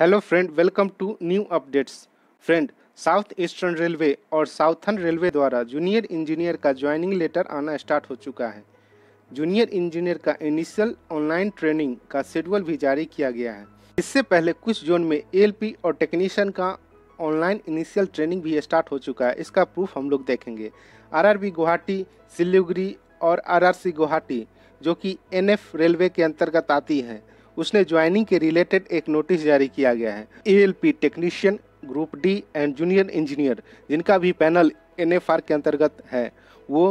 hello friend welcome to new updates friend South Eastern Railway और Southern Railway द्वारा junior engineer का joining letter आना start हो चुका है जूनियर इंजीनियर का इनिशियल ऑनलाइन ट्रेनिंग का शेड्यूल भी जारी किया गया है इससे पहले कुछ जोन में एलपी और टेक्नीशियन का ऑनलाइन इनिशियल ट्रेनिंग भी स्टार्ट हो चुका है इसका प्रूफ हम लोग देखेंगे आरआरबी गुवाहाटी सिलीगुड़ी और आरआरसी गुवाहाटी जो कि एनएफ रेलवे के अंतर्गत आती है उसने ज्वाइनिंग के रिलेटेड एक नोटिस जारी किया गया है P technician group D and junior engineer जिनका भी पैनल एन के अंतर्गत है वो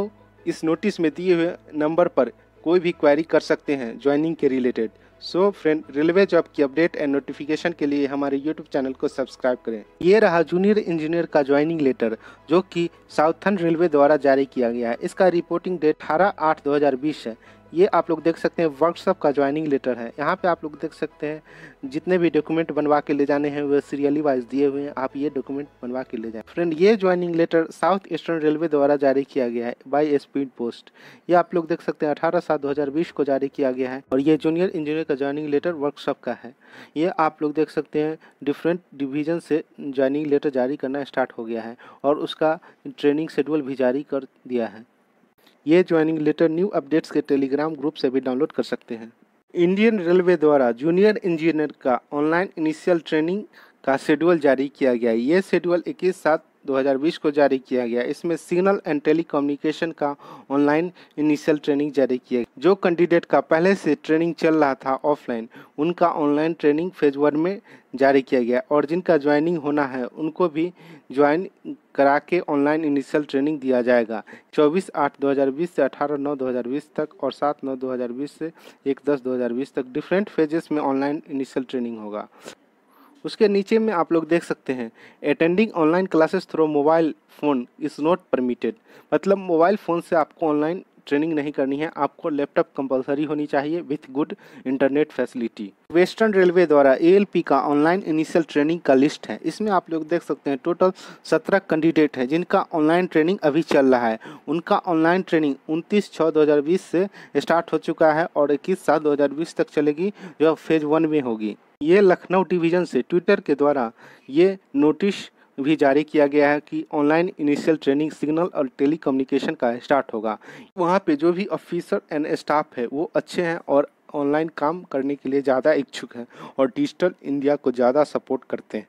इस नोटिस में दिए हुए नंबर पर कोई भी क्वेरी कर सकते हैं ज्वाइनिंग के related so friend railway job की अपडेट एंड नोटिफिकेशन के लिए हमारे यूट्यूब चैनल को सब्सक्राइब करें ये रहा जूनियर इंजीनियर का ज्वाइनिंग लेटर जो कि साउथर्न रेलवे द्वारा जारी किया गया है इसका रिपोर्टिंग डेट अठारह आठ दो है ये आप लोग देख सकते हैं वर्कशॉप का ज्वाइनिंग लेटर है यहाँ पे आप लोग देख सकते हैं जितने भी डॉक्यूमेंट बनवा के ले जाने हैं वे सीरियली वाइज दिए हुए हैं आप ये डॉक्यूमेंट बनवा के ले जाएं फ्रेंड ये joining letter South Eastern Railway द्वारा जारी किया गया है बाई स्पीड पोस्ट ये आप लोग देख सकते हैं अठारह सात दो को जारी किया गया है और ये जूनियर इंजीनियर का ज्वाइनिंग लेटर वर्कशॉप का है ये आप लोग देख सकते हैं डिफरेंट डिवीजन से ज्वाइनिंग लेटर जारी करना स्टार्ट हो गया है और उसका ट्रेनिंग शेड्यूल भी जारी कर दिया है ये ज्वाइनिंग लेटर न्यू अपडेट्स के टेलीग्राम ग्रुप से भी डाउनलोड कर सकते हैं इंडियन रेलवे द्वारा जूनियर इंजीनियर का ऑनलाइन इनिशियल ट्रेनिंग का शेड्यूल जारी किया गया ये शेड्यूल इक्कीस सात 2020 को जारी किया गया इसमें सिग्नल एंड टेली का ऑनलाइन इनिशियल ट्रेनिंग जारी किया गया जो कैंडिडेट का पहले से ट्रेनिंग चल रहा था ऑफलाइन उनका ऑनलाइन ट्रेनिंग फेज वन में जारी किया गया और जिनका ज्वाइनिंग होना है उनको भी ज्वाइन करा के ऑनलाइन इनिशियल ट्रेनिंग दिया जाएगा 24 आठ 2020 से 18 नौ 2020 तक और 7 नौ 2020 से 1 दस 2020 तक डिफरेंट फेजेस में ऑनलाइन इनिशियल ट्रेनिंग होगा उसके नीचे में आप लोग देख सकते हैं attending online classes through mobile phone is not permitted मतलब मोबाइल फ़ोन से आपको ऑनलाइन ट्रेनिंग नहीं करनी है आपको लैपटॉप कंपलसरी होनी चाहिए with good internet facility Western Railway द्वारा ए का ऑनलाइन इनिशियल ट्रेनिंग का लिस्ट है इसमें आप लोग देख सकते हैं टोटल सत्रह कैंडिडेट हैं जिनका ऑनलाइन ट्रेनिंग अभी चल रहा है उनका ऑनलाइन ट्रेनिंग उनतीस छः दो से स्टार्ट हो चुका है और इक्कीस सात दो तक चलेगी जो फेज़ वन में होगी ये लखनऊ डिवीज़न से ट्विटर के द्वारा ये नोटिस भी जारी किया गया है कि ऑनलाइन इनिशियल ट्रेनिंग सिग्नल और टेलीकम्युनिकेशन का स्टार्ट होगा वहाँ पे जो भी ऑफिसर एंड स्टाफ है वो अच्छे हैं और ऑनलाइन काम करने के लिए ज़्यादा इच्छुक हैं और डिजिटल इंडिया को ज़्यादा सपोर्ट करते हैं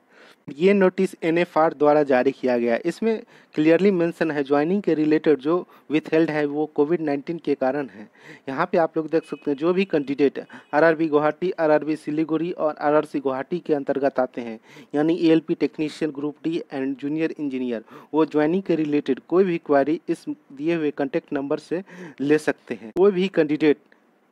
ये नोटिस एन द्वारा जारी किया गया है इसमें क्लियरली मेंशन है ज्वाइनिंग के रिलेटेड जो विथ हेल्ड है वो कोविड 19 के कारण है यहाँ पे आप लोग देख सकते हैं जो भी candidate RRB Guwahati RRB Siliguri और आरआरसी गुवाहाटी के अंतर्गत आते हैं यानी ALP technician group D and junior engineer वो ज्वाइनिंग के रिलेटेड कोई भी क्वारी इस दिए हुए कॉन्टेक्ट नंबर से ले सकते हैं कोई भी कैंडिडेट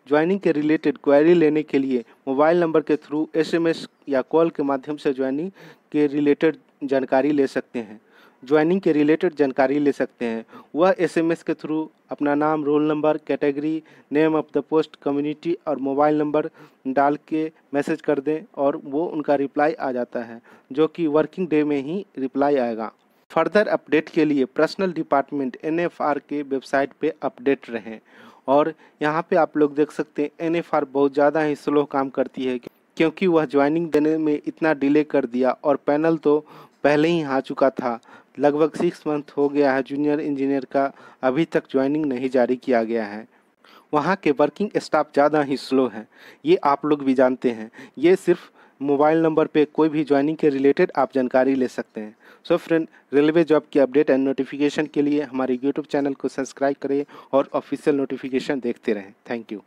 ज्वाइनिंग के रिलेटेड क्वेरी लेने के लिए मोबाइल नंबर के थ्रू एसएमएस या कॉल के माध्यम से ज्वाइनिंग के रिलेटेड जानकारी ले सकते हैं ज्वाइनिंग के रिलेटेड जानकारी ले सकते हैं वह एसएमएस के थ्रू अपना नाम roll number category name of the post community और मोबाइल नंबर डाल के मैसेज कर दें और वो उनका रिप्लाई आ जाता है जो कि वर्किंग डे में ही रिप्लाई आएगा फर्दर अपडेट के लिए पर्सनल डिपार्टमेंट एन के वेबसाइट पर अपडेट रहें और यहाँ पे आप लोग देख सकते हैं एन बहुत ज़्यादा ही स्लो काम करती है क्योंकि वह ज्वाइनिंग देने में इतना डिले कर दिया और पैनल तो पहले ही आ चुका था लगभग सिक्स मंथ हो गया है जूनियर इंजीनियर का अभी तक ज्वाइनिंग नहीं जारी किया गया है वहाँ के वर्किंग स्टाफ ज़्यादा ही स्लो है ये आप लोग भी जानते हैं ये सिर्फ मोबाइल नंबर पे कोई भी ज्वाइनिंग के रिलेटेड आप जानकारी ले सकते हैं सो फ्रेंड रेलवे जॉब की अपडेट एंड नोटिफिकेशन के लिए हमारे यूट्यूब चैनल को सब्सक्राइब करें और ऑफिशियल नोटिफिकेशन देखते रहें थैंक यू